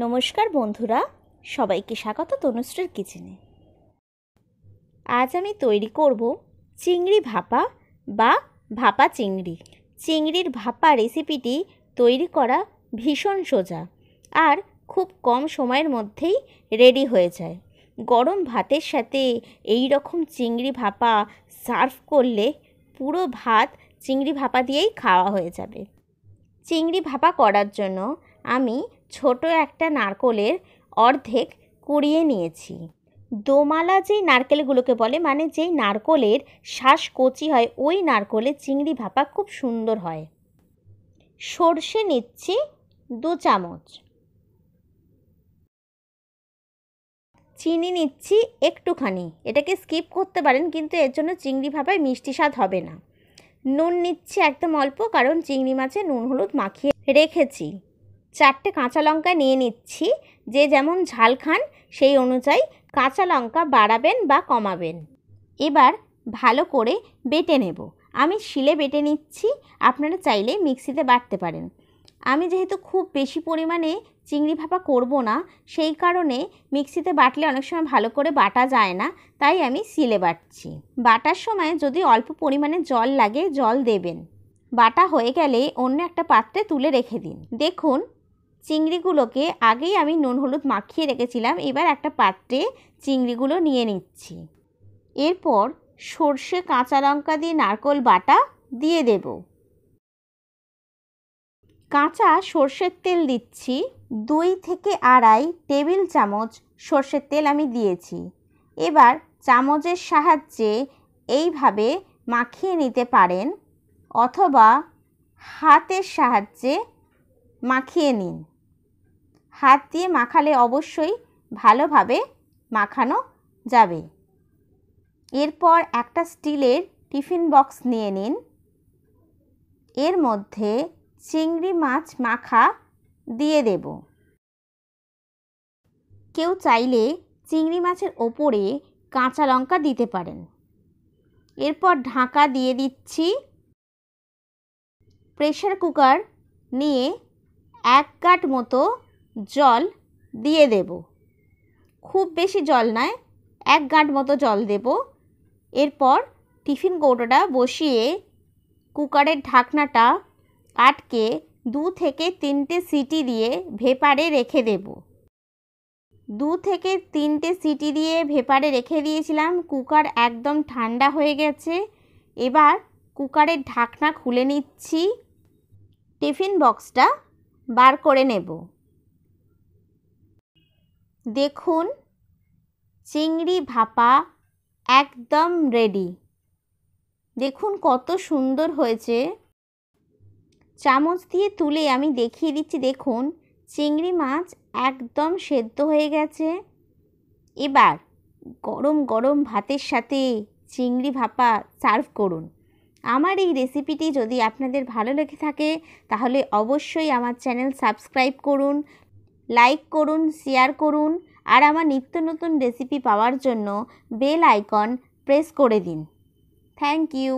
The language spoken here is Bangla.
নমস্কার বন্ধুরা সবাইকে স্বাগত তনুশ্রীর কিচেনে আজ আমি তৈরি করব চিংড়ি ভাপা বা ভাপা চিংড়ি চিংড়ির ভাপা রেসিপিটি তৈরি করা ভীষণ সোজা আর খুব কম সময়ের মধ্যেই রেডি হয়ে যায় গরম ভাতের সাথে এই রকম চিংড়ি ভাপা সার্ভ করলে পুরো ভাত চিংড়ি ভাপা দিয়েই খাওয়া হয়ে যাবে চিংড়ি ভাপা করার জন্য আমি ছোট একটা নারকলের অর্ধেক কুড়িয়ে নিয়েছি দোমালা যেই নারকেলগুলোকে বলে মানে যেই নারকলের শ্বাস কচি হয় ওই নারকলের চিংড়ি ভাপা খুব সুন্দর হয় সর্ষে নিচ্ছি দু চামচ চিনি নিচ্ছি একটুখানি এটাকে স্কিপ করতে পারেন কিন্তু এর জন্য চিংড়ি ভাপায় মিষ্টি স্বাদ হবে না নুন নিচ্ছি একদম অল্প কারণ চিংড়ি মাছে নুন হলুদ মাখিয়ে রেখেছি চারটে কাঁচা লঙ্কা নিয়ে নিচ্ছি যে যেমন ঝাল খান সেই অনুযায়ী কাঁচা লঙ্কা বাড়াবেন বা কমাবেন এবার ভালো করে বেটে নেব আমি শিলে বেটে নিচ্ছি আপনারা চাইলে মিক্সিতে বাটতে পারেন আমি যেহেতু খুব বেশি পরিমাণে চিংড়ি ভাপা করব না সেই কারণে মিক্সিতে বাটলে অনেক সময় ভালো করে বাটা যায় না তাই আমি শিলে বাটছি বাটার সময় যদি অল্প পরিমাণে জল লাগে জল দেবেন বাটা হয়ে গেলে অন্য একটা পাত্রে তুলে রেখে দিন দেখুন চিংড়িগুলোকে আগেই আমি নুন হলুদ মাখিয়ে রেখেছিলাম এবার একটা পাত্রে চিংড়িগুলো নিয়ে নিচ্ছি এরপর সর্ষে কাঁচা লঙ্কা দিয়ে নারকোল বাটা দিয়ে দেব কাঁচা সর্ষের তেল দিচ্ছি দুই থেকে আড়াই টেবিল চামচ সর্ষের তেল আমি দিয়েছি এবার চামচের সাহায্যে এইভাবে মাখিয়ে নিতে পারেন অথবা হাতের সাহায্যে মাখিয়ে নিন হাত দিয়ে মাখালে অবশ্যই ভালোভাবে মাখানো যাবে এরপর একটা স্টিলের টিফিন বক্স নিয়ে নিন এর মধ্যে চিংড়ি মাছ মাখা দিয়ে দেব কেউ চাইলে চিংড়ি মাছের ওপরে কাঁচা লঙ্কা দিতে পারেন এরপর ঢাকা দিয়ে দিচ্ছি প্রেশার কুকার নিয়ে এক কাট মতো জল দিয়ে দেব খুব বেশি জল নয় এক গাঁট মতো জল দেব এরপর টিফিন কৌটোটা বসিয়ে কুকারের ঢাকনাটা আটকে দু থেকে তিনটে সিটি দিয়ে ভেপারে রেখে দেব দু থেকে তিনটে সিটি দিয়ে ভেপারে রেখে দিয়েছিলাম কুকার একদম ঠান্ডা হয়ে গেছে এবার কুকারের ঢাকনা খুলে নিচ্ছি টিফিন বক্সটা বার করে নেব দেখুন চিংড়ি ভাপা একদম রেডি দেখুন কত সুন্দর হয়েছে চামচ দিয়ে তুলে আমি দেখিয়ে দিচ্ছি দেখুন চিংড়ি মাছ একদম সেদ্ধ হয়ে গেছে এবার গরম গরম ভাতের সাথে চিংড়ি ভাপা সার্ভ করুন আমার এই রেসিপিটি যদি আপনাদের ভালো লেগে থাকে তাহলে অবশ্যই আমার চ্যানেল সাবস্ক্রাইব করুন লাইক করুন শেয়ার করুন আর আমার নিত্য নতুন রেসিপি পাওয়ার জন্য বেল আইকন প্রেস করে দিন থ্যাংক ইউ